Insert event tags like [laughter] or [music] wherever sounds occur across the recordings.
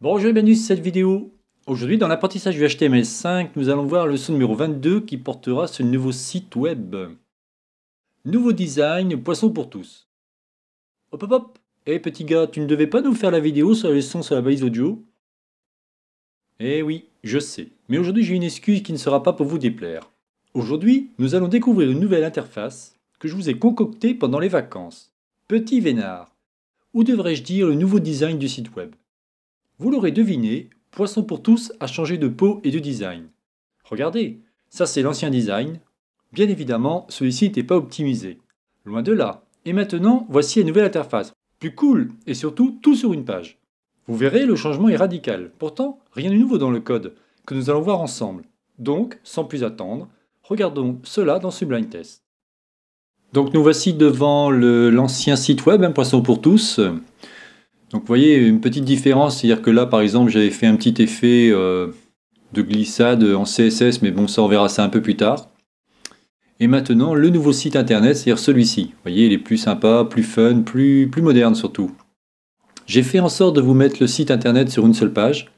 Bonjour et bienvenue sur cette vidéo. Aujourd'hui, dans l'apprentissage du HTML5, nous allons voir le leçon numéro 22 qui portera ce nouveau site web. Nouveau design, poisson pour tous. Hop hop hop Eh petit gars, tu ne devais pas nous faire la vidéo sur la leçon sur la balise audio Eh oui, je sais. Mais aujourd'hui, j'ai une excuse qui ne sera pas pour vous déplaire. Aujourd'hui, nous allons découvrir une nouvelle interface que je vous ai concoctée pendant les vacances. Petit Vénard. où devrais-je dire le nouveau design du site web vous l'aurez deviné, Poisson pour tous a changé de peau et de design. Regardez, ça c'est l'ancien design. Bien évidemment, celui-ci n'était pas optimisé. Loin de là. Et maintenant, voici la nouvelle interface. Plus cool et surtout tout sur une page. Vous verrez, le changement est radical. Pourtant, rien de nouveau dans le code que nous allons voir ensemble. Donc, sans plus attendre, regardons cela dans Sublime Test. Donc nous voici devant l'ancien site web, hein, Poisson pour tous. Donc vous voyez, une petite différence, c'est-à-dire que là, par exemple, j'avais fait un petit effet euh, de glissade en CSS, mais bon, ça, on verra ça un peu plus tard. Et maintenant, le nouveau site internet, c'est-à-dire celui-ci. Vous voyez, il est plus sympa, plus fun, plus, plus moderne surtout. J'ai fait en sorte de vous mettre le site internet sur une seule page.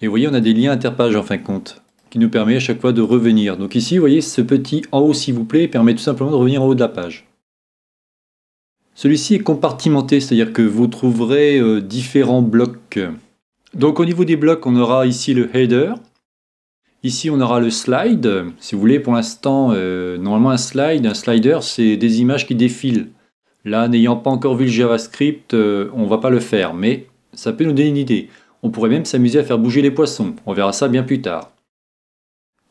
Et vous voyez, on a des liens interpages en fin de compte, qui nous permet à chaque fois de revenir. Donc ici, vous voyez, ce petit en haut, s'il vous plaît, permet tout simplement de revenir en haut de la page. Celui-ci est compartimenté, c'est-à-dire que vous trouverez euh, différents blocs. Donc au niveau des blocs, on aura ici le header. Ici, on aura le slide. Si vous voulez, pour l'instant, euh, normalement un slide, un slider, c'est des images qui défilent. Là, n'ayant pas encore vu le JavaScript, euh, on ne va pas le faire, mais ça peut nous donner une idée. On pourrait même s'amuser à faire bouger les poissons. On verra ça bien plus tard.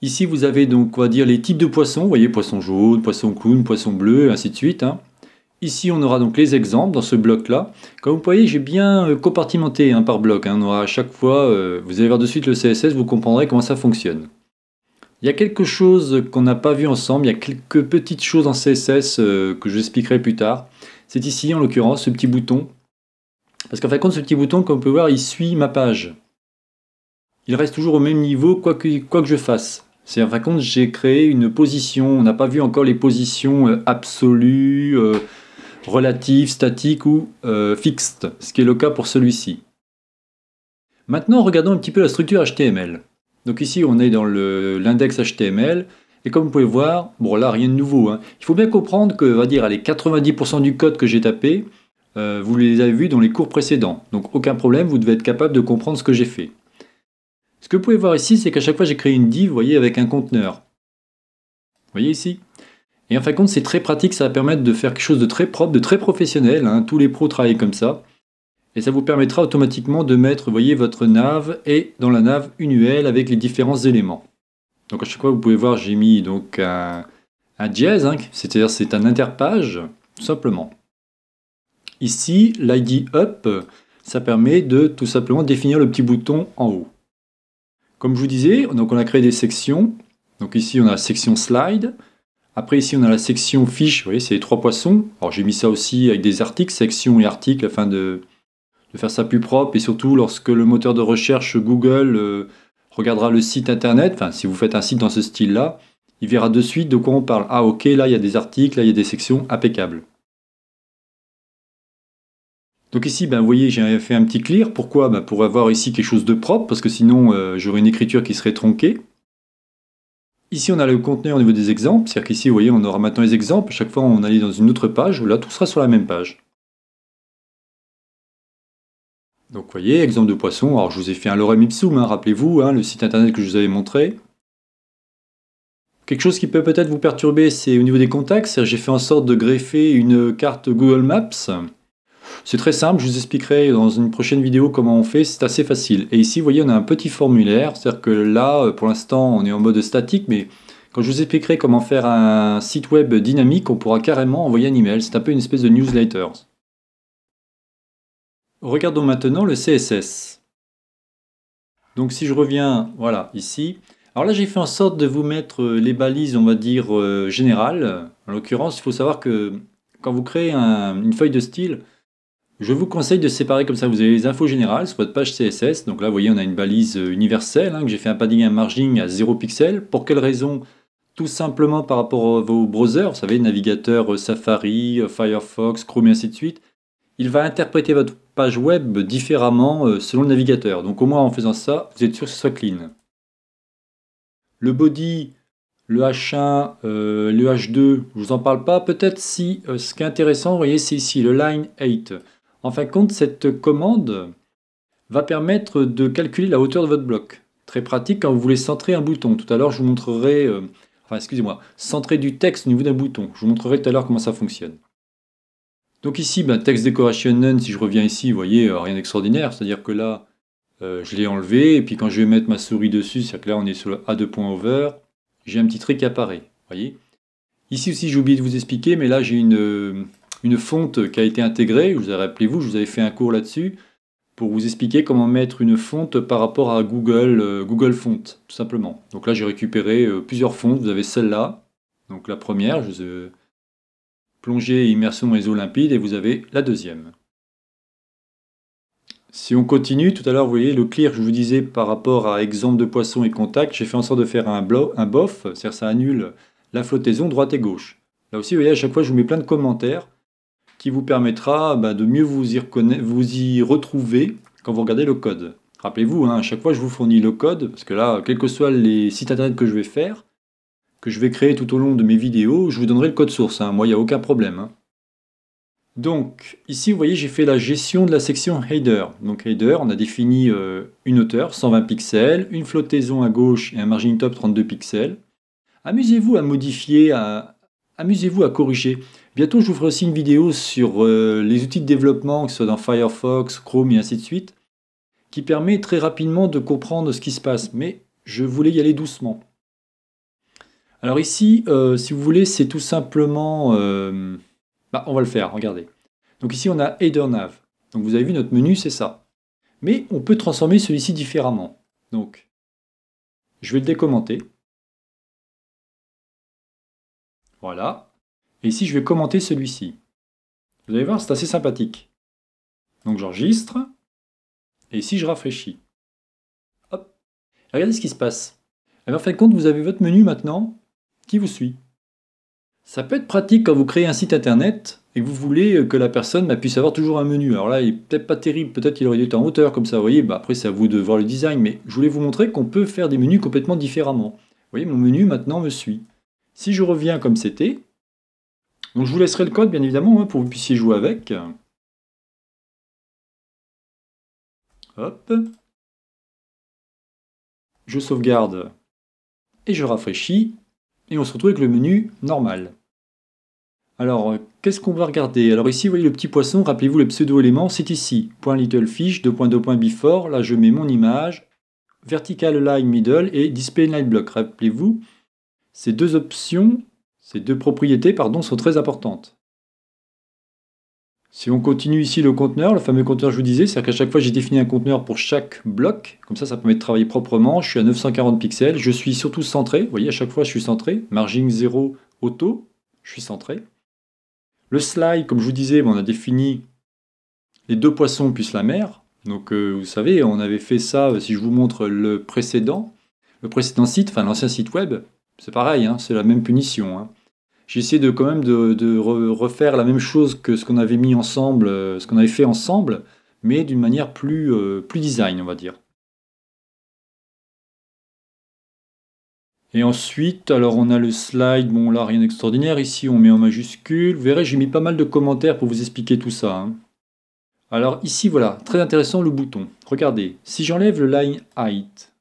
Ici, vous avez donc, quoi dire, les types de poissons. Vous voyez, poisson jaune, poisson clown, poisson bleu, ainsi de suite. Hein. Ici, on aura donc les exemples dans ce bloc-là. Comme vous voyez, j'ai bien euh, compartimenté hein, par bloc. Hein. On aura à chaque fois, euh, vous allez voir de suite le CSS, vous comprendrez comment ça fonctionne. Il y a quelque chose qu'on n'a pas vu ensemble, il y a quelques petites choses en CSS euh, que j'expliquerai plus tard. C'est ici, en l'occurrence, ce petit bouton. Parce qu'en fin de compte, ce petit bouton, comme vous pouvez voir, il suit ma page. Il reste toujours au même niveau, quoi que, quoi que je fasse. C'est en fin de compte, j'ai créé une position. On n'a pas vu encore les positions absolues, relative, statique ou euh, fixe, ce qui est le cas pour celui-ci. Maintenant, regardons un petit peu la structure HTML. Donc ici, on est dans l'index HTML. Et comme vous pouvez voir, bon là, rien de nouveau. Hein. Il faut bien comprendre que, va dire, les 90% du code que j'ai tapé, euh, vous les avez vus dans les cours précédents. Donc aucun problème, vous devez être capable de comprendre ce que j'ai fait. Ce que vous pouvez voir ici, c'est qu'à chaque fois, j'ai créé une div, vous voyez, avec un conteneur. Vous voyez ici et en fin de compte, c'est très pratique, ça va permettre de faire quelque chose de très propre, de très professionnel. Hein. Tous les pros travaillent comme ça. Et ça vous permettra automatiquement de mettre, voyez, votre nav et dans la nav, une UL avec les différents éléments. Donc à chaque fois, vous pouvez voir, j'ai mis donc un, un dièse, hein, c'est-à-dire c'est un interpage, tout simplement. Ici, l'ID up, ça permet de tout simplement définir le petit bouton en haut. Comme je vous disais, donc on a créé des sections. Donc ici, on a la section slide. Après ici on a la section fiche, vous voyez c'est les trois poissons. Alors j'ai mis ça aussi avec des articles, sections et articles, afin de, de, faire ça plus propre. Et surtout lorsque le moteur de recherche Google euh, regardera le site internet, enfin si vous faites un site dans ce style-là, il verra de suite de quoi on parle. Ah ok, là il y a des articles, là il y a des sections, impeccables. Donc ici, ben, vous voyez, j'ai fait un petit clear. Pourquoi ben, Pour avoir ici quelque chose de propre, parce que sinon euh, j'aurais une écriture qui serait tronquée. Ici, on a le contenu au niveau des exemples, c'est-à-dire qu'ici, vous voyez, on aura maintenant les exemples. À chaque fois, on allait dans une autre page, là, tout sera sur la même page. Donc, vous voyez, exemple de poisson. Alors, je vous ai fait un lorem ipsum, hein, rappelez-vous, hein, le site internet que je vous avais montré. Quelque chose qui peut peut-être vous perturber, c'est au niveau des contacts. J'ai fait en sorte de greffer une carte Google Maps. C'est très simple, je vous expliquerai dans une prochaine vidéo comment on fait, c'est assez facile. Et ici, vous voyez, on a un petit formulaire, c'est-à-dire que là, euh, pour l'instant, on est en mode statique, mais quand je vous expliquerai comment faire un site web dynamique, on pourra carrément envoyer un email, c'est un peu une espèce de newsletter. Regardons maintenant le CSS. Donc si je reviens, voilà, ici, alors là, j'ai fait en sorte de vous mettre euh, les balises, on va dire, euh, générales. En l'occurrence, il faut savoir que quand vous créez une feuille de style, je vous conseille de séparer comme ça, vous avez les infos générales sur votre page CSS, donc là vous voyez on a une balise euh, universelle, hein, que j'ai fait un padding et un margin à 0 pixels, pour quelle raison tout simplement par rapport à vos browsers, vous savez, navigateur euh, Safari, euh, Firefox, Chrome et ainsi de suite, il va interpréter votre page web différemment selon le navigateur. Donc au moins en faisant ça, vous êtes sûr que ce clean. Le body, le H1, le H2, je vous en parle pas. Peut-être si ce qui est intéressant, vous voyez, c'est ici le line 8. En fin de compte, cette commande va permettre de calculer la hauteur de votre bloc. Très pratique quand vous voulez centrer un bouton. Tout à l'heure, je vous montrerai, euh, enfin excusez-moi, centrer du texte au niveau d'un bouton. Je vous montrerai tout à l'heure comment ça fonctionne. Donc ici, ben, text decoration none, si je reviens ici, vous voyez, euh, rien d'extraordinaire. C'est-à-dire que là, euh, je l'ai enlevé, et puis quand je vais mettre ma souris dessus, c'est-à-dire que là, on est sur le A2.over, j'ai un petit trait qui apparaît, voyez. Ici aussi, j'ai oublié de vous expliquer, mais là, j'ai une une fonte qui a été intégrée. Vous rappelez-vous, je vous avais fait un cours là-dessus pour vous expliquer comment mettre une fonte par rapport à Google, euh, Google Font, tout simplement. Donc là, j'ai récupéré euh, plusieurs fontes. Vous avez celle-là, donc la première, je, vous euh, plongée immersion les eaux limpides, et vous avez la deuxième. Si on continue, tout à l'heure, vous voyez, le clear, je vous disais, par rapport à exemple de poisson et contact, j'ai fait en sorte de faire un, un bof, c'est-à-dire ça annule la flottaison droite et gauche. Là aussi, vous voyez, à chaque fois, je vous mets plein de commentaires qui vous permettra bah, de mieux vous y, vous y retrouver quand vous regardez le code. Rappelez-vous, hein, à chaque fois je vous fournis le code, parce que là, quels que soient les sites internet que je vais faire, que je vais créer tout au long de mes vidéos, je vous donnerai le code source, hein. moi il n'y a aucun problème. Hein. Donc ici vous voyez j'ai fait la gestion de la section header. Donc header, on a défini euh, une hauteur 120 pixels, une flottaison à gauche et un margin top 32 pixels. Amusez-vous à modifier, à... amusez-vous à corriger. Bientôt, je vous ferai aussi une vidéo sur euh, les outils de développement, que ce soit dans Firefox, Chrome et ainsi de suite, qui permet très rapidement de comprendre ce qui se passe. Mais je voulais y aller doucement. Alors ici, euh, si vous voulez, c'est tout simplement... Euh, bah, on va le faire, regardez. Donc ici, on a Nav. Donc vous avez vu, notre menu, c'est ça. Mais on peut transformer celui-ci différemment. Donc, je vais le décommenter. Voilà, et ici, je vais commenter celui-ci. Vous allez voir, c'est assez sympathique. Donc j'enregistre. Et ici, je rafraîchis. Hop. Regardez ce qui se passe. Alors, en fin de compte, vous avez votre menu maintenant qui vous suit. Ça peut être pratique quand vous créez un site internet et que vous voulez que la personne bah, puisse avoir toujours un menu. Alors là, il n'est peut-être pas terrible, peut-être qu'il aurait dû être en hauteur comme ça, vous voyez. Bah, après, c'est à vous de voir le design, mais je voulais vous montrer qu'on peut faire des menus complètement différemment. Vous voyez, mon menu maintenant me suit. Si je reviens comme c'était, donc je vous laisserai le code, bien évidemment, hein, pour que vous puissiez jouer avec. Hop. Je sauvegarde et je rafraîchis. Et on se retrouve avec le menu normal. Alors, euh, qu'est-ce qu'on va regarder Alors ici, vous voyez le petit poisson, rappelez-vous le pseudo-élément, c'est ici. Point little fish, là je mets mon image, vertical line middle et display line block. Rappelez-vous, ces deux options ces deux propriétés pardon, sont très importantes. Si on continue ici le conteneur, le fameux conteneur je vous disais, c'est-à-dire qu'à chaque fois j'ai défini un conteneur pour chaque bloc, comme ça ça permet de travailler proprement, je suis à 940 pixels, je suis surtout centré, vous voyez à chaque fois je suis centré, margin 0 auto, je suis centré. Le slide, comme je vous disais, on a défini les deux poissons plus la mer, donc euh, vous savez, on avait fait ça, euh, si je vous montre le précédent, le précédent site, enfin l'ancien site web, c'est pareil, hein, c'est la même punition. Hein j'ai essayé de quand même de, refaire la même chose que ce qu'on avait mis ensemble, euh, ce qu'on avait fait ensemble, mais d'une manière plus, euh, plus design, on va dire. Et ensuite, alors on a le slide, bon là rien d'extraordinaire, ici on met en majuscule, vous verrez j'ai mis pas mal de commentaires pour vous expliquer tout ça. Hein. Alors ici voilà, très intéressant le bouton. Regardez, si j'enlève le line height,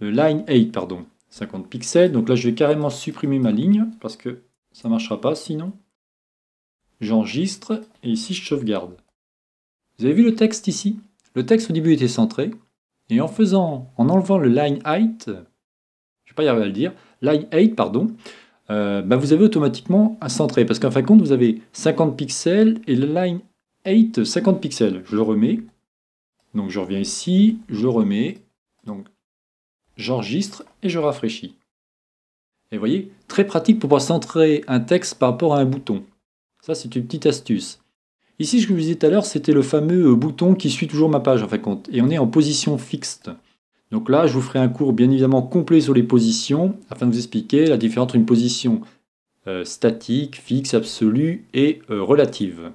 le line height pardon, 50 pixels, donc là je vais carrément supprimer ma ligne parce que ça marchera pas sinon. J'enregistre et ici je sauvegarde. Vous avez vu le texte ici Le texte au début était centré et en faisant, en enlevant le line height, je vais pas y arriver à le dire, line 8, pardon, euh, bah, vous avez automatiquement un centré parce qu'en fin de compte vous avez 50 pixels et le line height 50 pixels. Je le remets, donc je reviens ici, je le remets, donc j'enregistre et je rafraîchis. Et vous voyez, très pratique pour pouvoir centrer un texte par rapport à un bouton. Ça, c'est une petite astuce. Ici, que je vous disais tout à l'heure, c'était le fameux euh, bouton qui suit toujours ma page, en fin compte. Et on est en position fixe. Donc là, je vous ferai un cours bien évidemment complet sur les positions, afin de vous expliquer la différence entre une position euh, statique, fixe, absolue et euh, relative.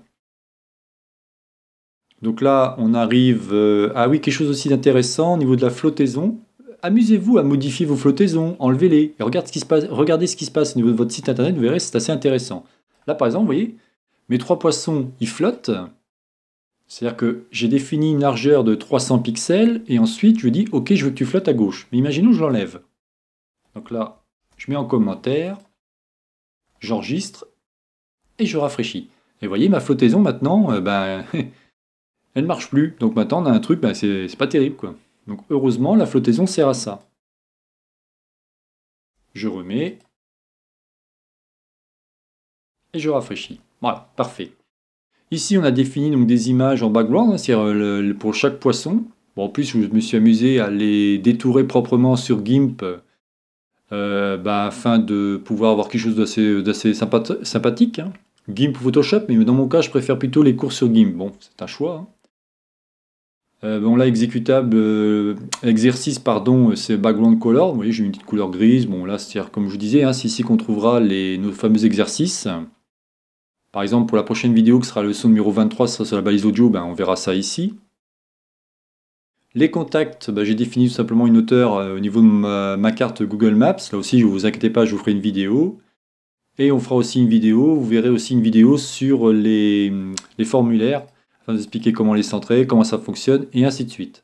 Donc là, on arrive à... Ah oui, quelque chose aussi d'intéressant au niveau de la flottaison amusez-vous à modifier vos flottaisons, enlevez-les, et regardez ce, qui se passe, regardez ce qui se passe au niveau de votre site internet, vous verrez, c'est assez intéressant. Là, par exemple, vous voyez, mes trois poissons, ils flottent. C'est-à-dire que j'ai défini une largeur de 300 pixels, et ensuite, je dis, OK, je veux que tu flottes à gauche. Mais imaginons que je l'enlève. Donc là, je mets en commentaire, j'enregistre, et je rafraîchis. Et vous voyez, ma flottaison, maintenant, euh, ben, [laughs] elle ne marche plus. Donc maintenant, on a un truc, ben, c'est pas terrible, quoi. Donc heureusement, la flottaison sert à ça. Je remets. Et je rafraîchis. Voilà, parfait. Ici, on a défini donc des images en background, hein, c'est-à-dire euh, pour chaque poisson. en plus, je me suis amusé à les détourer proprement sur GIMP euh, bah, afin de pouvoir avoir quelque chose d'assez sympathique. Hein. GIMP ou Photoshop, mais dans mon cas, je préfère plutôt les cours sur GIMP. Bon, c'est un choix. Hein bon euh, là, exécutable, euh, exercice, pardon, euh, c'est background color. Vous voyez, j'ai une petite couleur grise. Bon là, c'est comme je vous disais, hein, c'est ici qu'on trouvera les, nos fameux exercices. Par exemple, pour la prochaine vidéo, qui sera le son numéro 23, ça sur la balise audio, ben, on verra ça ici. Les contacts, ben, j'ai défini tout simplement une hauteur au niveau de ma, carte Google Maps. Là aussi, ne vous inquiétez pas, je vous ferai une vidéo. Et on fera aussi une vidéo, vous verrez aussi une vidéo sur les formulaires expliquer comment les centrer, comment ça fonctionne, et ainsi de suite.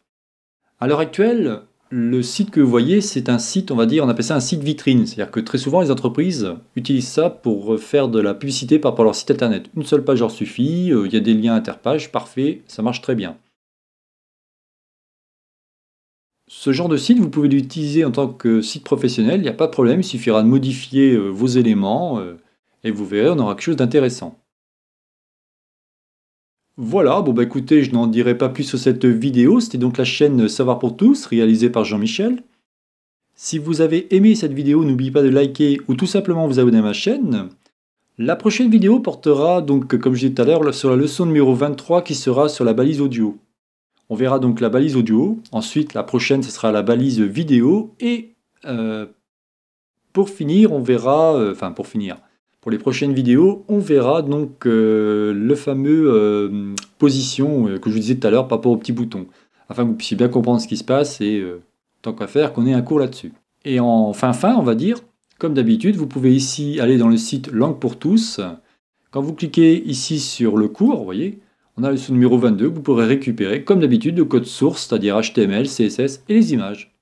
À l'heure actuelle, le site que vous voyez, c'est un site, on va dire, on appelle ça un site vitrine. C'est-à-dire que très souvent, les entreprises utilisent ça pour faire de la publicité par rapport à leur site internet. Une seule page leur suffit, euh, il y a des liens interpages, parfait, ça marche très bien. Ce genre de site, vous pouvez l'utiliser en tant que site professionnel, il n'y a pas de problème, il suffira de modifier euh, vos éléments euh, et vous verrez, on aura quelque chose d'intéressant. Voilà, bon bah écoutez, je n'en dirai pas plus sur cette vidéo, c'était donc la chaîne Savoir pour tous, réalisée par Jean-Michel. Si vous avez aimé cette vidéo, n'oubliez pas de liker ou tout simplement vous abonner à ma chaîne. La prochaine vidéo portera donc, comme je disais tout à l'heure, sur la leçon numéro 23 qui sera sur la balise audio. On verra donc la balise audio, ensuite la prochaine ce sera la balise vidéo et euh, pour finir on verra, euh, enfin pour finir, pour les prochaines vidéos, on verra donc euh, le fameux euh, position euh, que je vous disais tout à l'heure par rapport au petit bouton, afin que vous puissiez bien comprendre ce qui se passe et tant qu'à faire qu'on ait un cours là-dessus. Et en fin fin, on va dire, comme d'habitude, vous pouvez ici aller dans le site Langue pour tous. Quand vous cliquez ici sur le cours, vous voyez, on a le sous-numéro 22 vous pourrez récupérer, comme d'habitude, le code source, c'est-à-dire HTML, CSS et les images.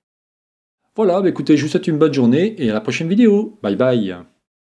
Voilà, bah, écoutez, je vous souhaite une bonne journée et à la prochaine vidéo. Bye bye